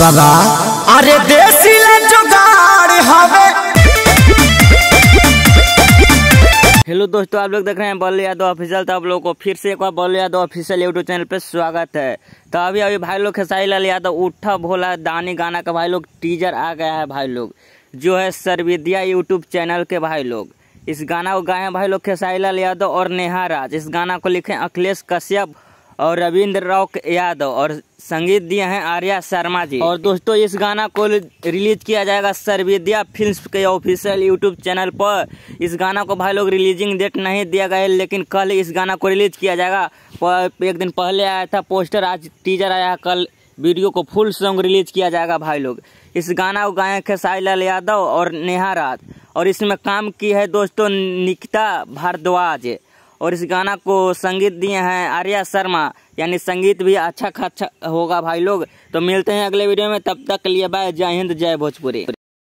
बाबा अरे देसी जुगाड़ हवे हेलो दोस्तों आप लोग देख रहे हैं बल्ले यादव ऑफिशियल तो आप लोगों को फिर से एक बार बल्ले यादव ऑफिशियल यूट्यूब चैनल पे स्वागत है तो अभी अभी भाई लोग खेसारी लाल यादव उठा भोला दानी गाना का भाई लोग टीजर आ गया है भाई लोग जो है सर्विद्या यूट्यूब चैनल के भाई लोग इस गाना को गाए हैं भाई लोग खेसारी लाल यादव और नेहा राज इस गाना को लिखे अखिलेश कश्यप और रविंद्र राव यादव और संगीत दिए हैं आर्या शर्मा जी और दोस्तों इस गाना को रिलीज किया जाएगा सर्विद्या फिल्म्स के ऑफिशियल यूट्यूब चैनल पर इस गाना को भाई लोग रिलीजिंग डेट नहीं दिया गया लेकिन कल इस गाना को रिलीज किया जाएगा एक दिन पहले आया था पोस्टर आज टीजर आया कल वीडियो को फुल सॉन्ग रिलीज किया जाएगा भाई लोग इस गाना को गायक खेसाई लाल यादव और नेहा राज और इसमें काम की है दोस्तों निकिता भारद्वाज और इस गाना को संगीत दिए हैं आर्या शर्मा यानी संगीत भी अच्छा खासा होगा भाई लोग तो मिलते हैं अगले वीडियो में तब तक के लिए बाय जय हिंद जय भोजपुरी